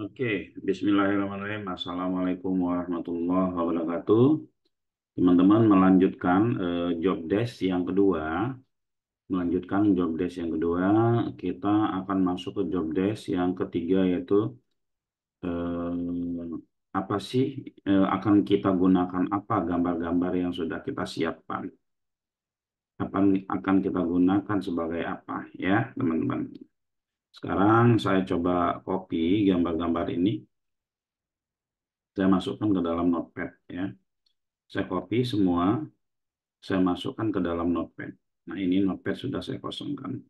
Oke, Bismillahirrahmanirrahim. Assalamualaikum warahmatullahi wabarakatuh. Teman-teman melanjutkan uh, job desk yang kedua. Melanjutkan job desk yang kedua, kita akan masuk ke job desk yang ketiga yaitu uh, apa sih uh, akan kita gunakan apa gambar-gambar yang sudah kita siapkan. Apa akan kita gunakan sebagai apa ya, teman-teman. Sekarang saya coba copy gambar-gambar ini. Saya masukkan ke dalam notepad ya. Saya copy semua, saya masukkan ke dalam notepad. Nah ini notepad sudah saya kosongkan.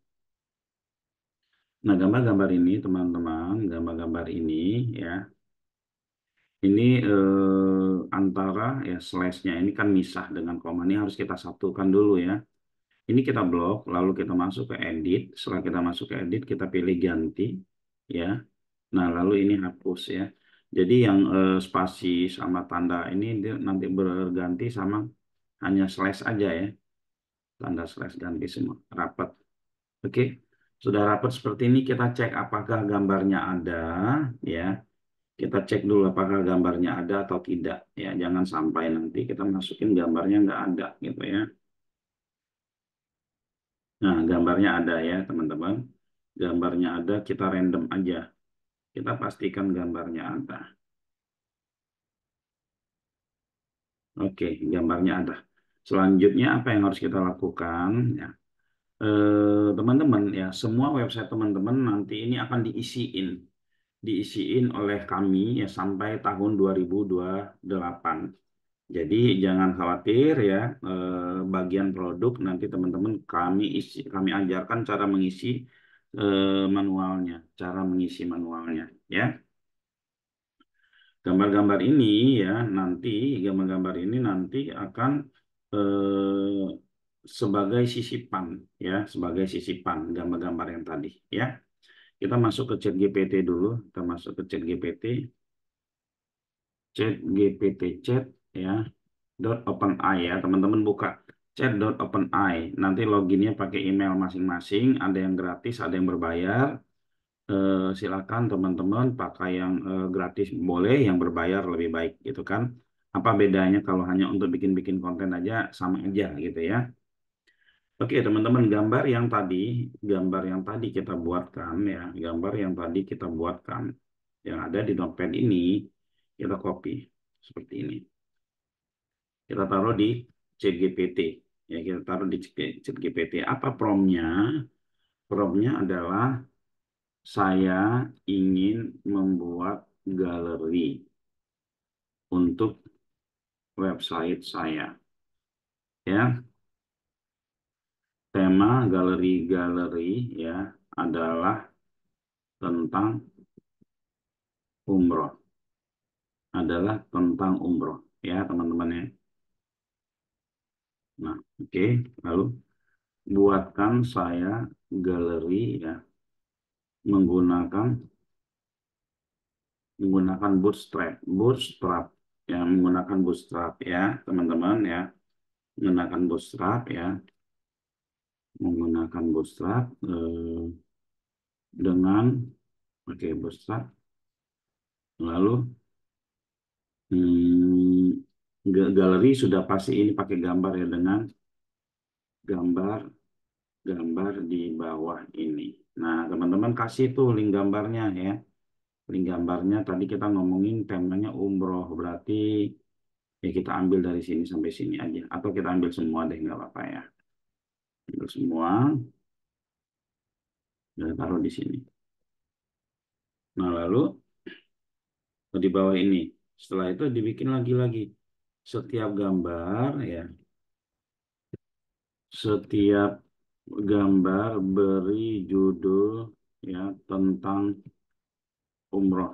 Nah gambar-gambar ini teman-teman, gambar-gambar ini ya. Ini eh, antara ya slash-nya ini kan misah dengan koma. Ini harus kita satukan dulu ya ini kita blok, lalu kita masuk ke edit. Setelah kita masuk ke edit, kita pilih ganti. ya. Nah, lalu ini hapus ya. Jadi yang eh, spasi sama tanda ini dia nanti berganti sama hanya slash aja ya. Tanda slash ganti semua, rapat. Oke, okay. sudah rapat seperti ini kita cek apakah gambarnya ada ya kita cek dulu apakah gambarnya ada atau tidak ya jangan sampai nanti kita masukin gambarnya nggak ada gitu ya Nah, gambarnya ada ya, teman-teman. Gambarnya ada, kita random aja. Kita pastikan gambarnya ada. Oke, gambarnya ada. Selanjutnya apa yang harus kita lakukan? Ya. Eh, teman-teman ya, semua website teman-teman nanti ini akan diisiin. Diisiin oleh kami ya sampai tahun 2028 jadi jangan khawatir ya eh, bagian produk nanti teman-teman kami isi kami ajarkan cara mengisi eh, manualnya, cara mengisi manualnya ya. Gambar-gambar ini ya nanti gambar-gambar ini nanti akan eh, sebagai sisipan ya, sebagai sisipan gambar-gambar yang tadi ya. Kita masuk ke Chat GPT dulu, kita masuk ke Chat GPT chat, GPT, chat ya dot openai ya teman-teman buka chat dot openai nanti loginnya pakai email masing-masing ada yang gratis ada yang berbayar eh, silakan teman-teman pakai yang eh, gratis boleh yang berbayar lebih baik gitu kan apa bedanya kalau hanya untuk bikin-bikin konten aja sama aja gitu ya Oke teman-teman gambar yang tadi gambar yang tadi kita buatkan ya gambar yang tadi kita buatkan yang ada di notepad ini kita copy seperti ini kita taruh di CGPT ya kita taruh di CGPT apa promnya promnya adalah saya ingin membuat galeri untuk website saya ya tema galeri-galeri ya adalah tentang umroh adalah tentang umroh ya teman-teman ya Nah, oke, okay. lalu buatkan saya galeri ya menggunakan menggunakan bootstrap, bootstrap ya menggunakan bootstrap ya, teman-teman ya. Menggunakan bootstrap ya. Menggunakan bootstrap eh, dengan oke okay, bootstrap. Lalu hmm, galeri sudah pasti ini pakai gambar ya dengan gambar gambar di bawah ini. Nah, teman-teman kasih tuh link gambarnya ya. Link gambarnya tadi kita ngomongin temanya umroh, berarti ya kita ambil dari sini sampai sini aja atau kita ambil semua deh nggak apa-apa ya. Ambil semua. Dan taruh di sini. Nah, lalu di bawah ini. Setelah itu dibikin lagi-lagi setiap gambar ya setiap gambar beri judul ya tentang umroh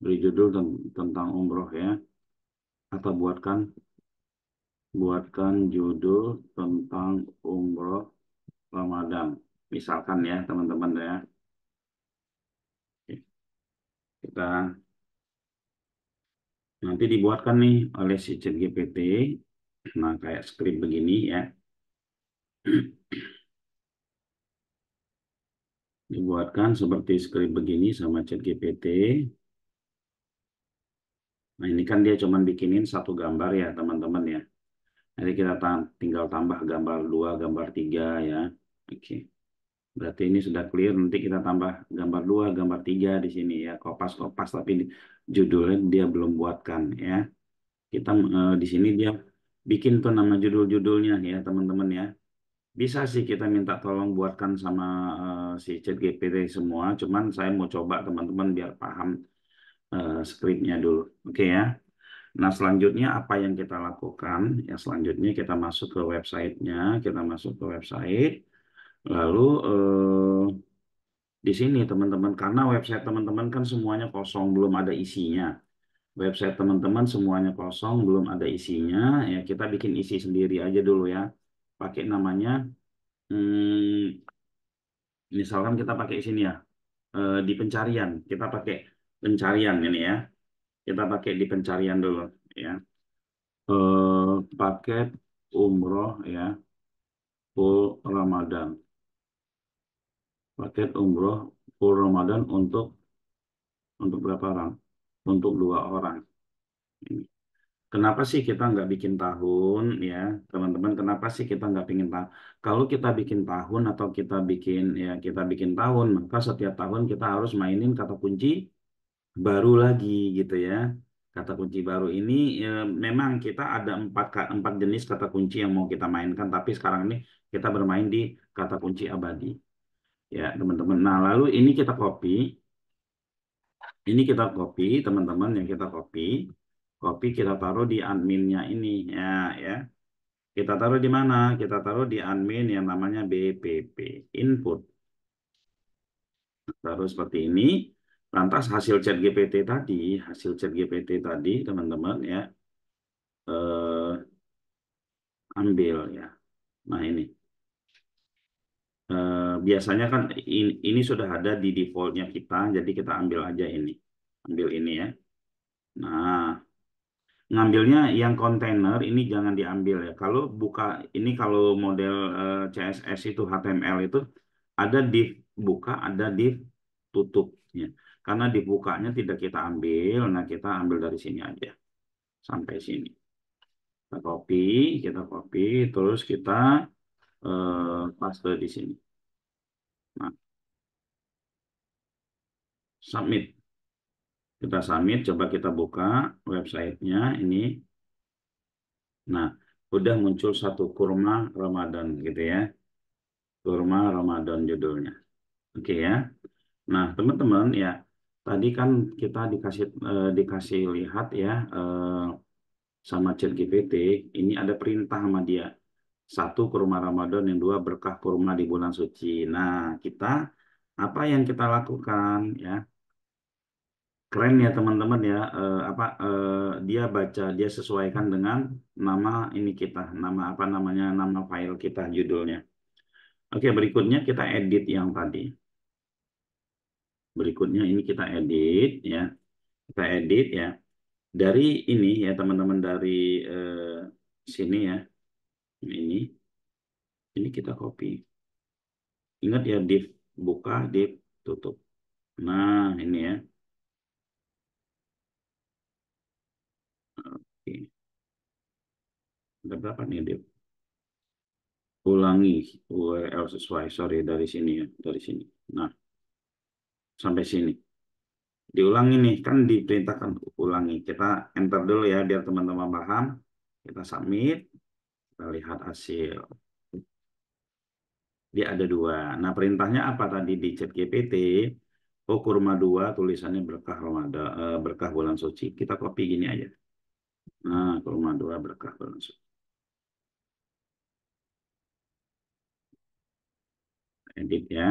beri judul ten tentang umroh ya atau buatkan buatkan judul tentang umroh Ramadan misalkan ya teman-teman ya kita nanti dibuatkan nih oleh si ChatGPT nah kayak script begini ya dibuatkan seperti script begini sama ChatGPT nah ini kan dia cuman bikinin satu gambar ya teman-teman ya jadi kita tinggal tambah gambar dua gambar tiga ya oke okay. Berarti ini sudah clear, nanti kita tambah gambar dua, gambar tiga di sini ya, kopas-kopas tapi judulnya dia belum buatkan ya. Kita eh, di sini dia bikin tuh nama judul-judulnya ya teman-teman ya. Bisa sih kita minta tolong buatkan sama eh, si ChatGPT semua, cuman saya mau coba teman-teman biar paham eh, scriptnya dulu. Oke ya. Nah, selanjutnya apa yang kita lakukan? yang selanjutnya kita masuk ke websitenya, kita masuk ke website. Lalu eh, di sini teman-teman karena website teman-teman kan semuanya kosong belum ada isinya. Website teman-teman semuanya kosong belum ada isinya ya kita bikin isi sendiri aja dulu ya. Pakai namanya hmm, misalkan kita pakai sini ya eh, di pencarian kita pakai pencarian ini ya kita pakai di pencarian dulu ya eh, paket umroh ya full Ramadan paket umroh full Ramadan untuk untuk berapa orang? Untuk dua orang. Ini. Kenapa sih kita nggak bikin tahun ya teman-teman? Kenapa sih kita nggak pingin tahun? Kalau kita bikin tahun atau kita bikin ya kita bikin tahun maka setiap tahun kita harus mainin kata kunci baru lagi gitu ya kata kunci baru ini ya, memang kita ada empat empat jenis kata kunci yang mau kita mainkan tapi sekarang ini kita bermain di kata kunci abadi ya teman-teman. Nah lalu ini kita copy, ini kita copy teman-teman yang kita copy, copy kita taruh di adminnya ini ya ya. Kita taruh di mana? Kita taruh di admin yang namanya BPP input. Taruh seperti ini. Lantas hasil chat GPT tadi, hasil chat GPT tadi, teman-teman ya, eh, ambil ya. Nah ini, Eh, biasanya kan ini, ini sudah ada di defaultnya kita, jadi kita ambil aja ini, ambil ini ya. Nah, ngambilnya yang container ini jangan diambil ya. Kalau buka ini kalau model uh, eh, CSS itu HTML itu ada di buka, ada di tutup ya. Karena dibukanya tidak kita ambil, nah kita ambil dari sini aja sampai sini. Kita copy, kita copy, terus kita fase eh, di sini. Nah, submit. Kita submit, coba kita buka websitenya ini. Nah, udah muncul satu kurma Ramadan gitu ya. Kurma Ramadan judulnya. Oke okay, ya. Nah, teman-teman ya, tadi kan kita dikasih eh, dikasih lihat ya eh, sama ChatGPT, ini ada perintah sama dia satu kurma Ramadan, yang dua berkah kurma di bulan suci. Nah, kita apa yang kita lakukan ya? Keren ya teman-teman ya, eh, apa eh, dia baca dia sesuaikan dengan nama ini kita, nama apa namanya nama file kita judulnya. Oke, berikutnya kita edit yang tadi. Berikutnya ini kita edit ya. Kita edit ya. Dari ini ya teman-teman dari eh, sini ya ini. Ini kita copy. Ingat ya, div buka, div tutup. Nah, ini ya. Oke. Ada berapa nih, div? Ulangi URL sesuai. Sorry, dari sini ya. Dari sini. Nah, sampai sini diulangi nih kan diperintahkan ulangi kita enter dulu ya biar teman-teman paham kita submit kita lihat hasil. Dia ada dua. Nah, perintahnya apa tadi di chat GPT? Oh, kurma dua tulisannya berkah Ramadan, eh, berkah bulan suci. Kita copy gini aja. Nah, kurma dua berkah bulan suci. Edit ya.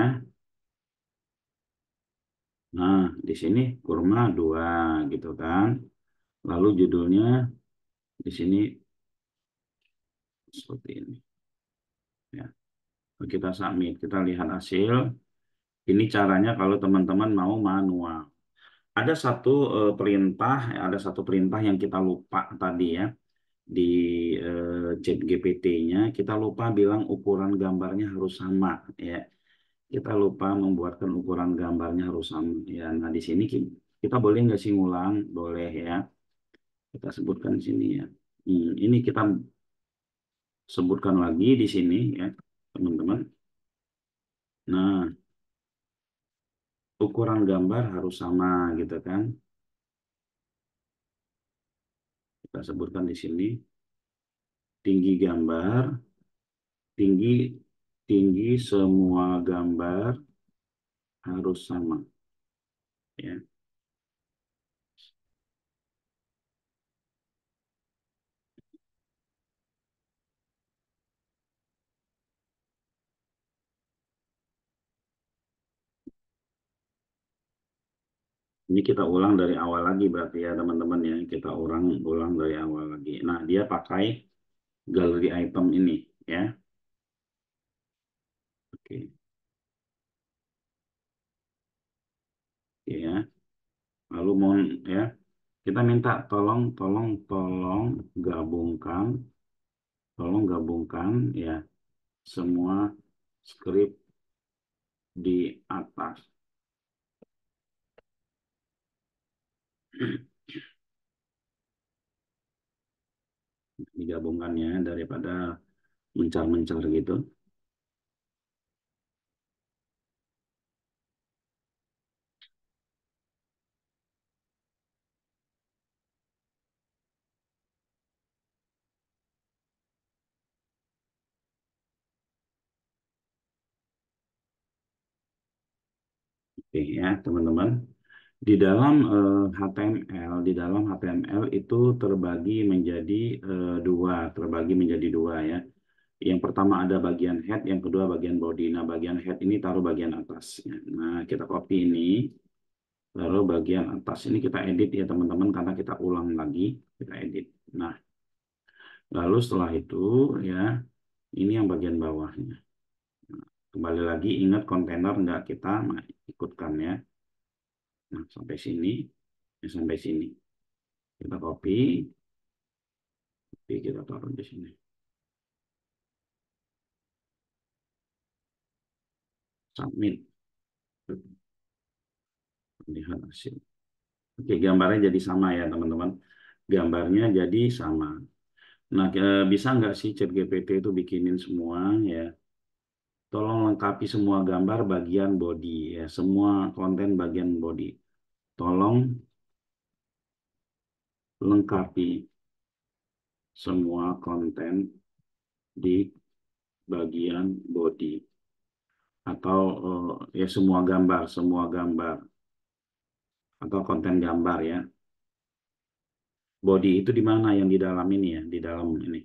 Nah, di sini kurma dua gitu kan. Lalu judulnya di sini seperti ini. Ya. Nah, kita submit, kita lihat hasil. Ini caranya kalau teman-teman mau manual. Ada satu uh, perintah, ada satu perintah yang kita lupa tadi ya di eh, chat GPT-nya kita lupa bilang ukuran gambarnya harus sama ya kita lupa membuatkan ukuran gambarnya harus sama ya nah di sini kita boleh nggak sih ngulang boleh ya kita sebutkan di sini ya hmm, ini kita sebutkan lagi di sini ya, teman-teman. Nah, ukuran gambar harus sama gitu kan. Kita sebutkan di sini tinggi gambar tinggi tinggi semua gambar harus sama. Ya. Ini kita ulang dari awal lagi berarti ya teman-teman ya. Kita ulang ulang dari awal lagi. Nah, dia pakai galeri item ini ya. Oke. Oke ya. Lalu mohon ya. Kita minta tolong tolong tolong gabungkan tolong gabungkan ya semua script di atas digabungkannya daripada mencar-mencar gitu. Oke ya teman-teman. Di dalam uh, eh, HTML, di dalam HTML itu terbagi menjadi uh, dua, terbagi menjadi dua ya. Yang pertama ada bagian head, yang kedua bagian body. Nah, bagian head ini taruh bagian atas. Ya. Nah, kita copy ini, lalu bagian atas ini kita edit ya teman-teman karena kita ulang lagi, kita edit. Nah, lalu setelah itu ya ini yang bagian bawahnya. Nah, kembali lagi ingat kontainer nggak kita nah, ikutkan ya. Nah, sampai sini, ya, sampai sini. Kita copy, copy kita taruh di sini. Submit. Lihat hasil. Oke, gambarnya jadi sama ya teman-teman. Gambarnya jadi sama. Nah, bisa nggak sih Chat GPT itu bikinin semua ya? Tolong lengkapi semua gambar bagian body, ya, semua konten bagian body. Tolong lengkapi semua konten di bagian body atau eh, ya semua gambar, semua gambar atau konten gambar ya. Body itu di mana yang di dalam ini ya, di dalam ini.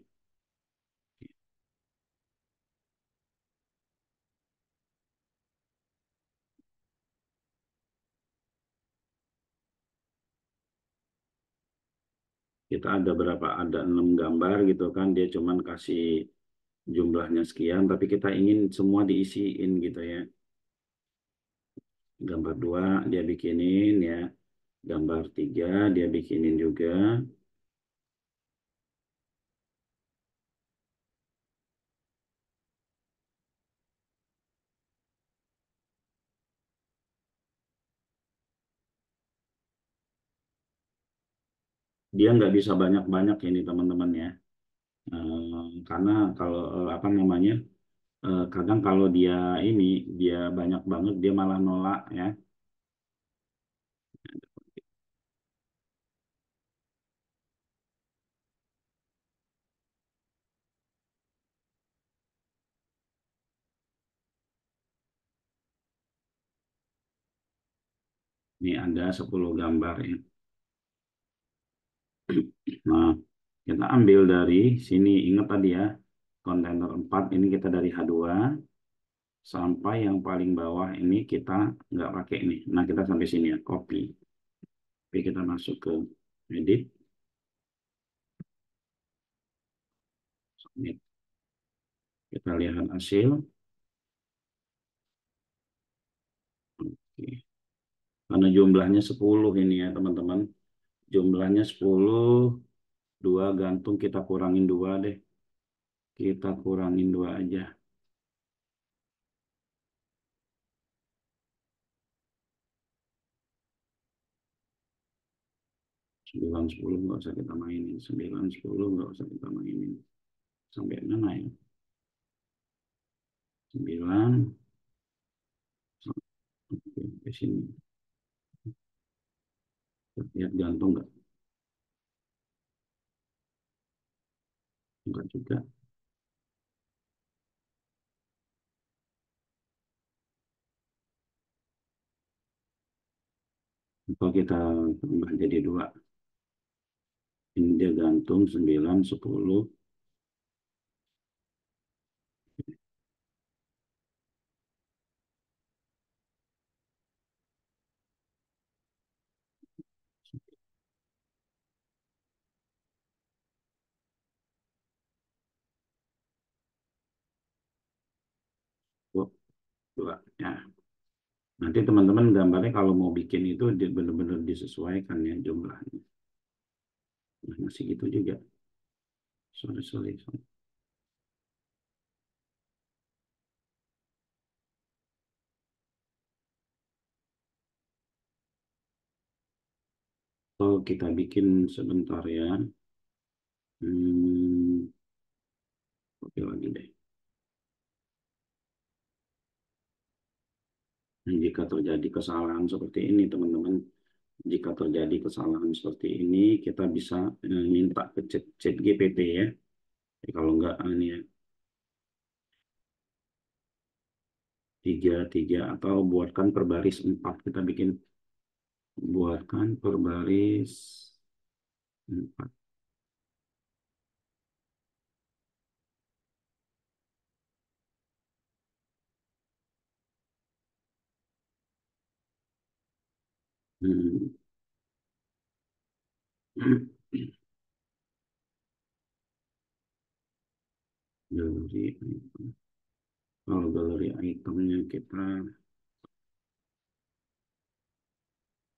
kita ada berapa ada enam gambar gitu kan dia cuman kasih jumlahnya sekian tapi kita ingin semua diisiin gitu ya gambar dua dia bikinin ya gambar tiga dia bikinin juga dia nggak bisa banyak-banyak ini teman-teman ya. karena kalau apa namanya kadang kalau dia ini dia banyak banget dia malah nolak ya. Ini ada 10 gambar ini. Ya. Nah, kita ambil dari sini. Ingat tadi ya, kontainer 4 ini kita dari H2 sampai yang paling bawah ini kita nggak pakai ini. Nah, kita sampai sini ya, copy. Tapi kita masuk ke edit. Submit. Kita lihat hasil. Oke. Karena jumlahnya 10 ini ya, teman-teman jumlahnya 10 2 gantung kita kurangin 2 deh kita kurangin 2 aja sembilan sepuluh nggak usah kita mainin sembilan sepuluh nggak usah kita mainin sampai mana ya sembilan sampai sini lihat gantung nggak enggak juga Kalau kita jadi dua ini dia gantung 9, 10, Nanti teman-teman gambarnya kalau mau bikin itu benar-benar disesuaikan ya jumlahnya. Nah, masih gitu juga. Sorry, sorry. sorry. Oh, kita bikin sebentar ya. Hmm, oke lagi deh. jika terjadi kesalahan seperti ini teman-teman jika terjadi kesalahan seperti ini kita bisa eh, minta ke chat, chat GPT ya Jadi kalau enggak eh, ini ya tiga tiga atau buatkan perbaris empat kita bikin buatkan perbaris empat Galeri Kalau galeri itemnya kita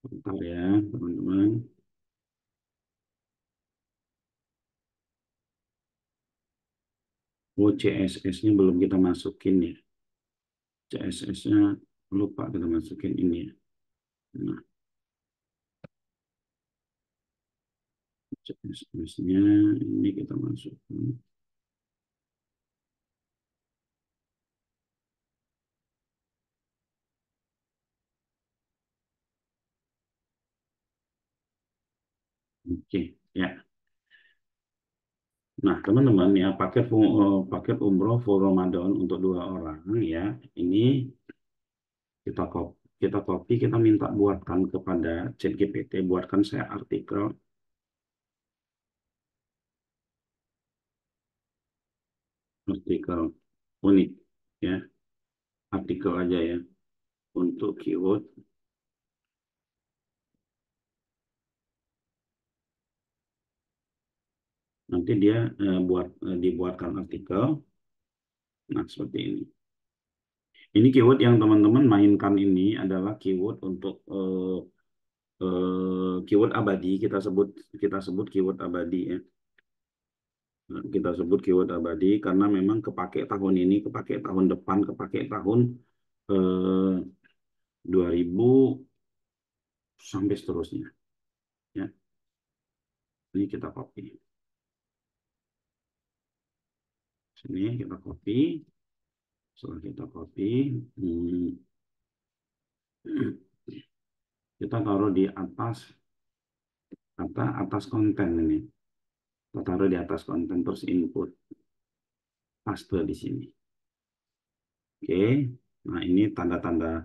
bentar ya teman-teman. Ya. Oh CSS-nya belum kita masukin ya. CSS-nya lupa kita masukin ini ya. Nah. ini kita masukkan. Hmm. Oke, ya. Nah, teman-teman ya paket eh, paket umroh for Ramadan untuk dua orang ya. Ini kita copy, kita copy, kita minta buatkan kepada ChatGPT buatkan saya artikel artikel unik ya artikel aja ya untuk keyword nanti dia eh, buat eh, dibuatkan artikel nah seperti ini ini keyword yang teman-teman mainkan ini adalah keyword untuk eh, eh, keyword abadi kita sebut kita sebut keyword abadi ya Nah, kita sebut keyword abadi karena memang kepake tahun ini, kepake tahun depan, kepake tahun eh, 2000 sampai seterusnya. Ya. Ini kita copy. Sini kita copy. Setelah kita copy, hmm, kita taruh di atas kata atas konten ini kita taruh di atas konten terus input paste di sini oke nah ini tanda-tanda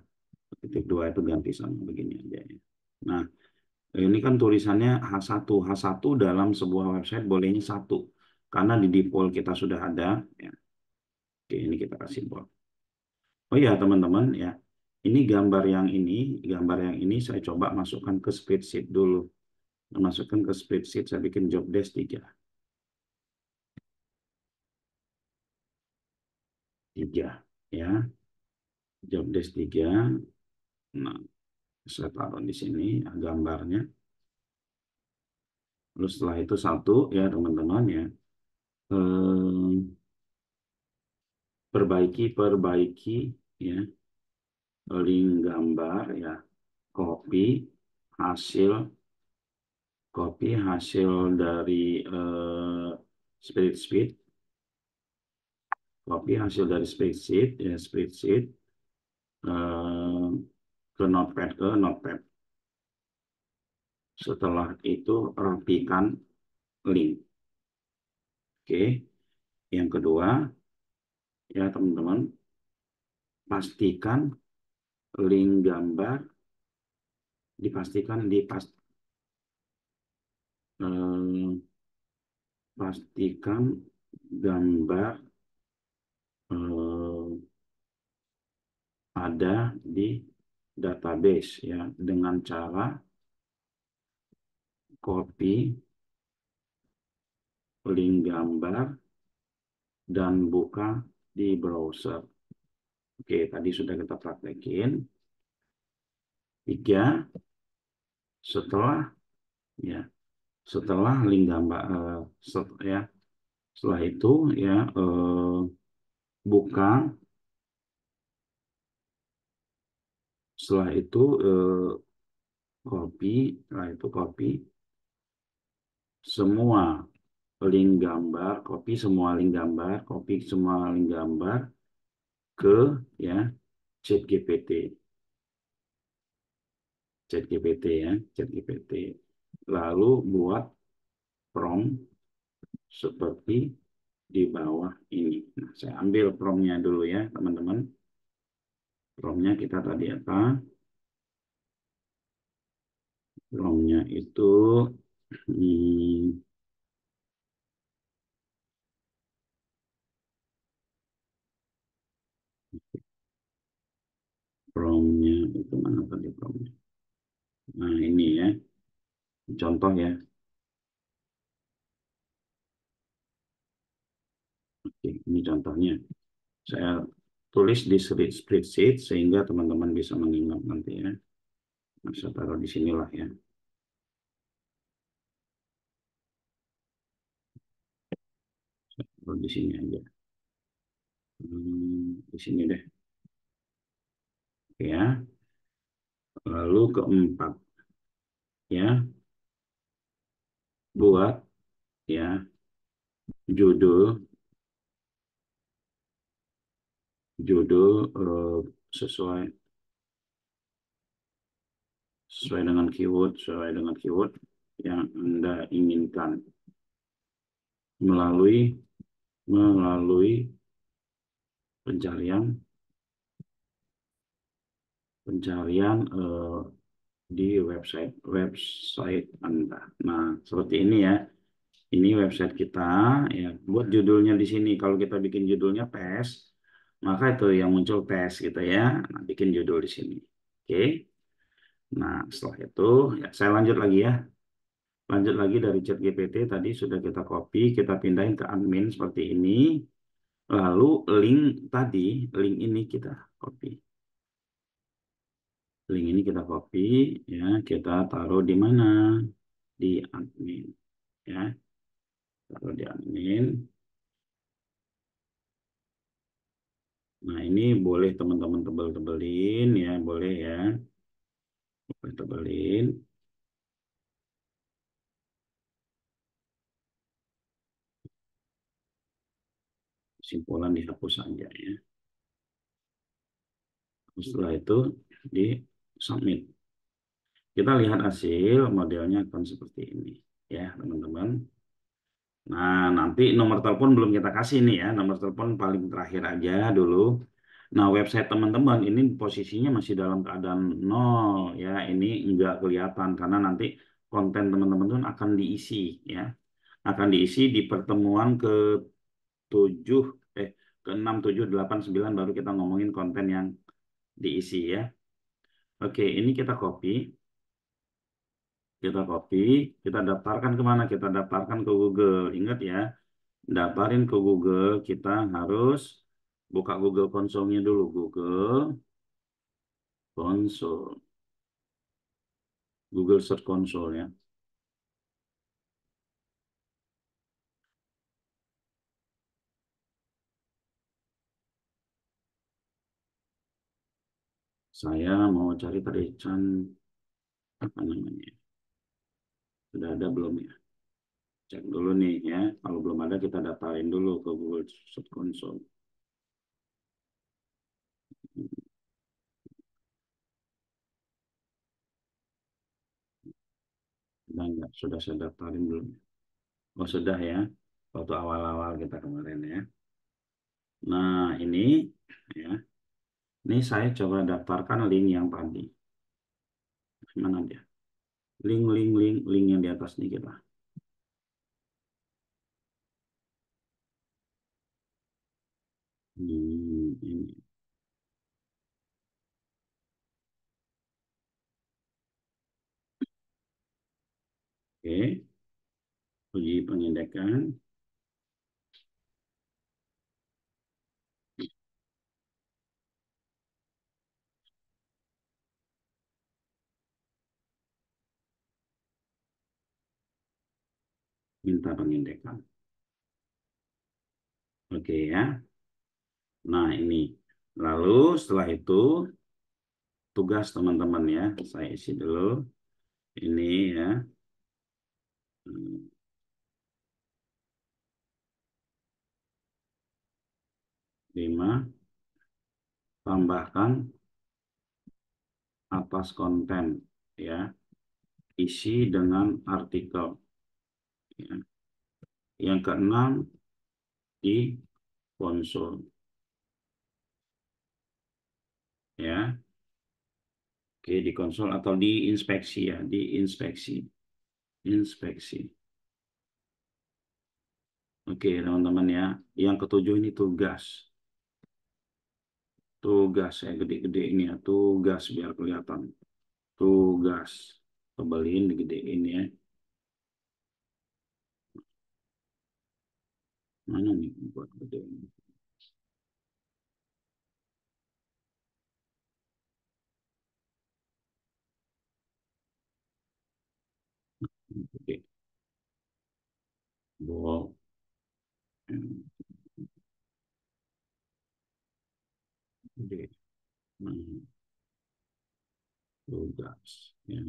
titik dua itu ganti sama begini aja ya nah ini kan tulisannya H1 H1 dalam sebuah website bolehnya satu karena di default kita sudah ada ya. oke ini kita kasih bot oh iya, teman-teman ya ini gambar yang ini gambar yang ini saya coba masukkan ke spreadsheet dulu masukkan ke spreadsheet saya bikin job desk 3 3 ya. Job desk 3. Nah, saya taruh di sini ya, gambarnya. Lalu setelah itu satu ya teman-teman ya. perbaiki perbaiki ya link gambar ya copy hasil copy hasil dari uh, eh, spirit speed copy hasil dari spreadsheet ya spreadsheet uh, ke notepad ke notepad setelah itu rapikan link oke yang kedua ya teman-teman pastikan link gambar dipastikan dipast uh, eh, pastikan gambar eh, ada di database ya dengan cara copy link gambar dan buka di browser. Oke, tadi sudah kita praktekin. Tiga, setelah ya setelah link gambar uh, set, ya setelah itu ya uh, buka setelah itu eh, copy setelah itu copy semua link gambar copy semua link gambar copy semua link gambar ke ya chat GPT chat GPT ya chat GPT lalu buat prompt seperti di bawah ini. Nah, saya ambil promnya dulu ya, teman-teman. Promnya kita tadi apa? Promnya itu hmm, promnya itu mana tadi promnya? Nah ini ya, contoh ya Ini contohnya. Saya tulis di spreadsheet sehingga teman-teman bisa mengingat nanti ya. Nah, saya taruh di sinilah ya. Saya taruh di sini aja. Hmm, di sini deh. Ya. Lalu keempat. Ya. Buat ya judul judul uh, sesuai sesuai dengan keyword sesuai dengan keyword yang anda inginkan melalui melalui pencarian pencarian uh, di website website anda nah seperti ini ya ini website kita ya buat judulnya di sini kalau kita bikin judulnya pes maka itu yang muncul tes gitu ya. Nah, bikin judul di sini. Oke. Nah, setelah itu ya saya lanjut lagi ya. Lanjut lagi dari chat GPT tadi sudah kita copy, kita pindahin ke admin seperti ini. Lalu link tadi, link ini kita copy. Link ini kita copy ya, kita taruh di mana? Di admin ya. Taruh di admin. Nah, ini boleh teman-teman tebel-tebelin ya, boleh ya. Boleh tebelin. Simpulan dihapus saja ya. Setelah itu di submit. Kita lihat hasil modelnya akan seperti ini ya, teman-teman. Nah, nanti nomor telepon belum kita kasih nih ya, nomor telepon paling terakhir aja dulu. Nah, website teman-teman ini posisinya masih dalam keadaan nol ya, ini nggak kelihatan karena nanti konten teman-teman pun akan diisi ya. Akan diisi di pertemuan ke 7 eh ke 6 7 8 9 baru kita ngomongin konten yang diisi ya. Oke, ini kita copy kita copy, kita daftarkan kemana? Kita daftarkan ke Google. Ingat ya, daftarin ke Google, kita harus buka Google konsolnya dulu. Google Console Google Search Console ya. Saya mau cari tadi apa namanya? Sudah ada belum ya? Cek dulu nih ya. Kalau belum ada kita datain dulu ke Google Search Console. Sudah enggak? Sudah saya daftarin belum? Ya? Oh sudah ya. Waktu awal-awal kita kemarin ya. Nah ini ya. Ini saya coba daftarkan link yang tadi. Mana dia? link link link link yang di atas nih kita Oke, okay. oke uji pengindekan minta pengindekan. Oke ya. Nah ini. Lalu setelah itu tugas teman-teman ya. Saya isi dulu. Ini ya. lima tambahkan atas konten ya isi dengan artikel Ya. Yang keenam di konsol. Ya. Oke, di konsol atau di inspeksi ya, di inspeksi. Inspeksi. Oke, teman-teman ya. Yang ketujuh ini tugas. Tugas ya, gede-gede ini ya. Tugas biar kelihatan. Tugas. gede ini ya. Mana nih buat gede ini? Gede. Wow. Gede. Tugas, ya.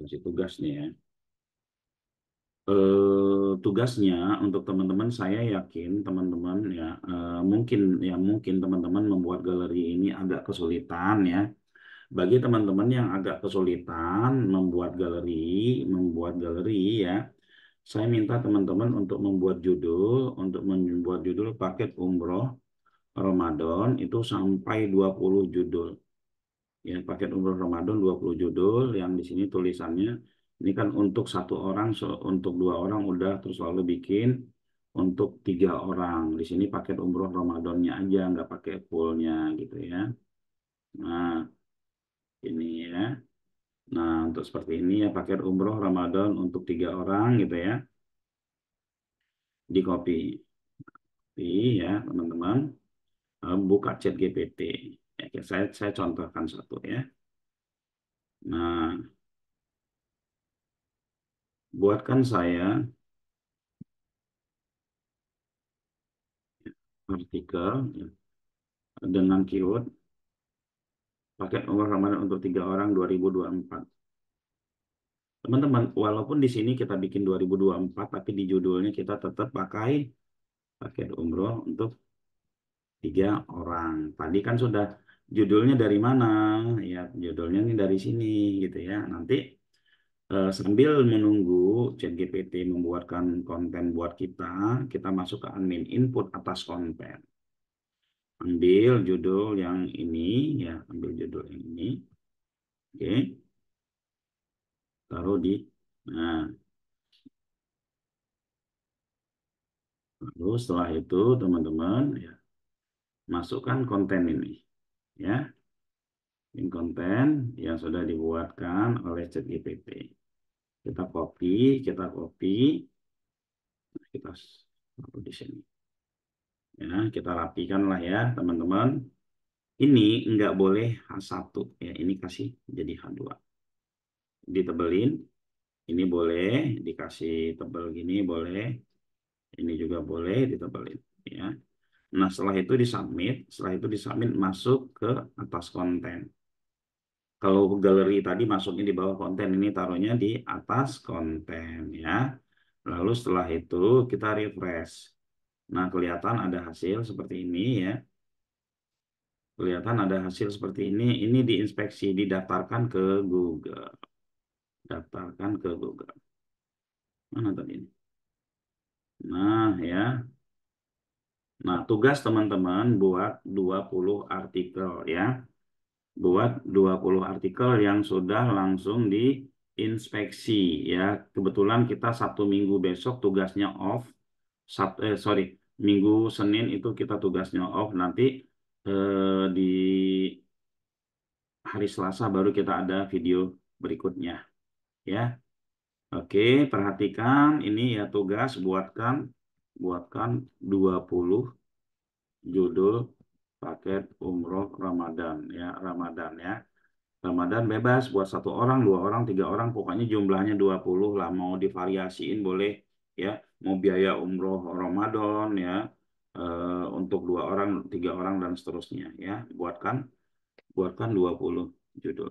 masih tugasnya ya eh, tugasnya untuk teman-teman saya yakin teman-teman ya eh, mungkin ya mungkin teman-teman membuat galeri ini agak kesulitan ya bagi teman-teman yang agak kesulitan membuat galeri, membuat galeri ya, saya minta teman-teman untuk membuat judul, untuk membuat judul paket umroh Ramadan itu sampai 20 judul. Ya, paket umroh Ramadan 20 judul yang di sini tulisannya ini kan untuk satu orang, untuk dua orang udah terus lalu bikin. Untuk tiga orang, di sini paket umroh Ramadannya aja, nggak pakai fullnya gitu ya. Nah, ini ya. Nah, untuk seperti ini ya paket umroh Ramadan untuk tiga orang gitu ya. Di copy. Iya ya, teman-teman. Eh, buka chat GPT. Ya, saya, saya contohkan satu ya. Nah, buatkan saya artikel ya, dengan keyword paket umroh Ramadan untuk tiga orang 2024. Teman-teman, walaupun di sini kita bikin 2024, tapi di judulnya kita tetap pakai paket umroh untuk tiga orang. Tadi kan sudah judulnya dari mana? Ya, judulnya ini dari sini gitu ya. Nanti Uh, sambil menunggu ChatGPT membuatkan konten buat kita, kita masuk ke admin input atas konten. Ambil judul yang ini, ya, ambil judul yang ini. Oke. Okay. Taruh di nah. Lalu setelah itu, teman-teman, ya, masukkan konten ini. Ya. Ini konten yang sudah dibuatkan oleh ChatGPT. Kita copy, kita copy. Nah, kita taruh di sini. Ya, kita rapikan lah ya, teman-teman. Ini nggak boleh H1 ya, ini kasih jadi H2. Ditebelin. Ini boleh dikasih tebel gini boleh. Ini juga boleh ditebelin ya. Nah, setelah itu disubmit, setelah itu disubmit masuk ke atas konten. Kalau galeri tadi masuknya di bawah konten, ini taruhnya di atas konten ya. Lalu setelah itu kita refresh. Nah, kelihatan ada hasil seperti ini ya. Kelihatan ada hasil seperti ini. Ini diinspeksi, didaftarkan ke Google. Daftarkan ke Google. Mana tadi ini? Nah, ya. Nah, tugas teman-teman buat 20 artikel ya buat 20 artikel yang sudah langsung diinspeksi ya. Kebetulan kita satu Minggu besok tugasnya off. Sab, eh, sorry, Minggu Senin itu kita tugasnya off. Nanti eh, di hari Selasa baru kita ada video berikutnya. Ya. Oke, perhatikan ini ya tugas buatkan buatkan 20 judul paket umroh Ramadan ya Ramadan ya Ramadan bebas buat satu orang dua orang tiga orang pokoknya jumlahnya 20 lah mau divariasiin boleh ya mau biaya umroh Ramadan ya e, untuk dua orang tiga orang dan seterusnya ya buatkan buatkan 20 judul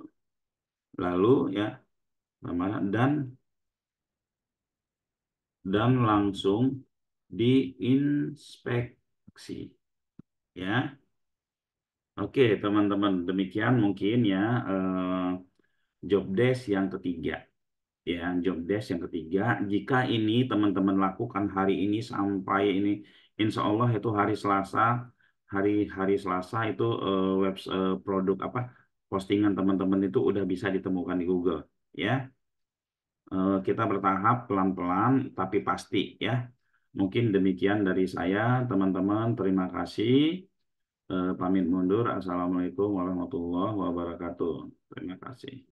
lalu ya Ramadan dan dan langsung diinspeksi ya Oke, teman-teman, demikian mungkin ya eh, job desk yang ketiga. Ya, job desk yang ketiga. Jika ini teman-teman lakukan hari ini sampai ini, insya Allah itu hari Selasa, hari hari Selasa itu eh, web eh, produk apa postingan teman-teman itu udah bisa ditemukan di Google. Ya, eh, kita bertahap pelan-pelan tapi pasti. Ya, mungkin demikian dari saya, teman-teman. Terima kasih. Eh, pamit mundur. Assalamualaikum warahmatullahi wabarakatuh. Terima kasih.